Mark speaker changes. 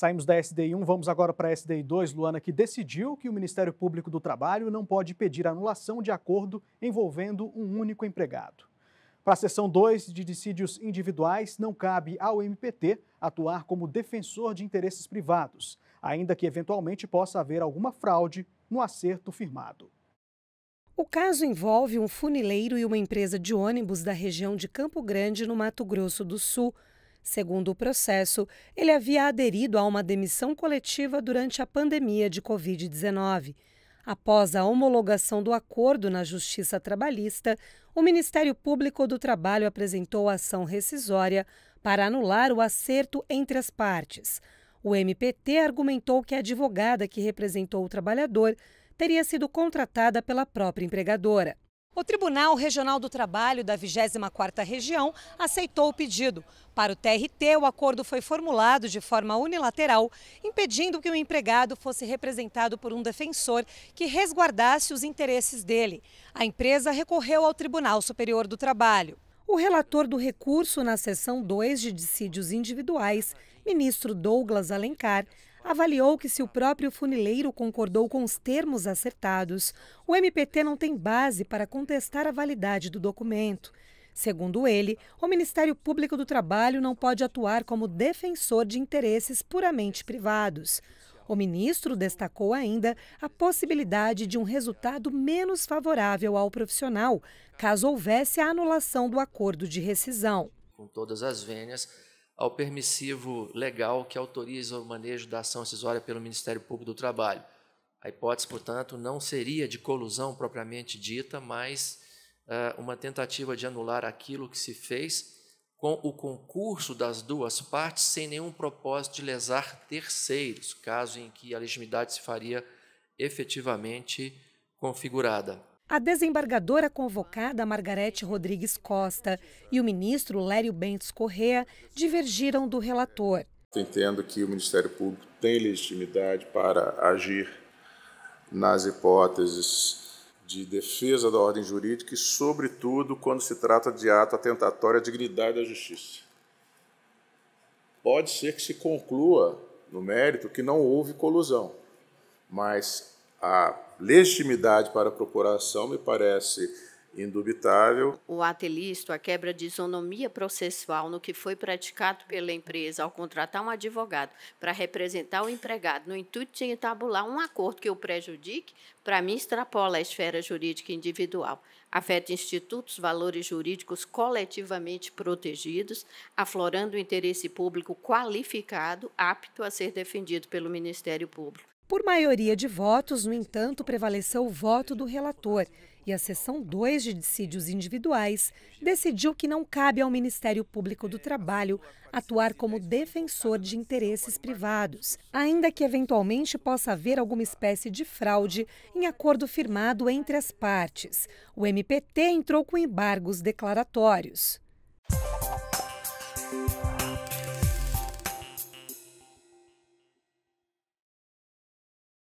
Speaker 1: Saímos da SDI 1, vamos agora para a SDI 2, Luana, que decidiu que o Ministério Público do Trabalho não pode pedir anulação de acordo envolvendo um único empregado. Para a sessão 2 de dissídios individuais, não cabe ao MPT atuar como defensor de interesses privados, ainda que eventualmente possa haver alguma fraude no acerto firmado.
Speaker 2: O caso envolve um funileiro e uma empresa de ônibus da região de Campo Grande, no Mato Grosso do Sul, Segundo o processo, ele havia aderido a uma demissão coletiva durante a pandemia de Covid-19. Após a homologação do acordo na Justiça Trabalhista, o Ministério Público do Trabalho apresentou ação rescisória para anular o acerto entre as partes. O MPT argumentou que a advogada que representou o trabalhador teria sido contratada pela própria empregadora. O Tribunal Regional do Trabalho da 24ª Região aceitou o pedido. Para o TRT, o acordo foi formulado de forma unilateral, impedindo que o empregado fosse representado por um defensor que resguardasse os interesses dele. A empresa recorreu ao Tribunal Superior do Trabalho. O relator do recurso na sessão 2 de dissídios individuais, ministro Douglas Alencar, avaliou que se o próprio funileiro concordou com os termos acertados, o MPT não tem base para contestar a validade do documento. Segundo ele, o Ministério Público do Trabalho não pode atuar como defensor de interesses puramente privados. O ministro destacou ainda a possibilidade de um resultado menos favorável ao profissional, caso houvesse a anulação do acordo de rescisão.
Speaker 3: Com todas as vênias ao permissivo legal que autoriza o manejo da ação rescisória pelo Ministério Público do Trabalho. A hipótese, portanto, não seria de colusão propriamente dita, mas uh, uma tentativa de anular aquilo que se fez com o concurso das duas partes sem nenhum propósito de lesar terceiros, caso em que a legitimidade se faria efetivamente configurada.
Speaker 2: A desembargadora convocada Margarete Rodrigues Costa e o ministro Lério Bentes Correa divergiram do relator.
Speaker 4: Entendo que o Ministério Público tem legitimidade para agir nas hipóteses de defesa da ordem jurídica e, sobretudo, quando se trata de ato atentatório à dignidade da justiça. Pode ser que se conclua, no mérito, que não houve colusão, mas a legitimidade para a procuração me parece indubitável.
Speaker 1: O atelícito, a quebra de isonomia processual no que foi praticado pela empresa ao contratar um advogado para representar o empregado no intuito de entabular um acordo que o prejudique, para mim extrapola a esfera jurídica individual, afeta institutos, valores jurídicos coletivamente protegidos, aflorando o interesse público qualificado, apto a ser defendido pelo Ministério Público.
Speaker 2: Por maioria de votos, no entanto, prevaleceu o voto do relator, e a Seção 2 de Dissídios Individuais decidiu que não cabe ao Ministério Público do Trabalho atuar como defensor de interesses privados, ainda que eventualmente possa haver alguma espécie de fraude em acordo firmado entre as partes. O MPT entrou com embargos declaratórios.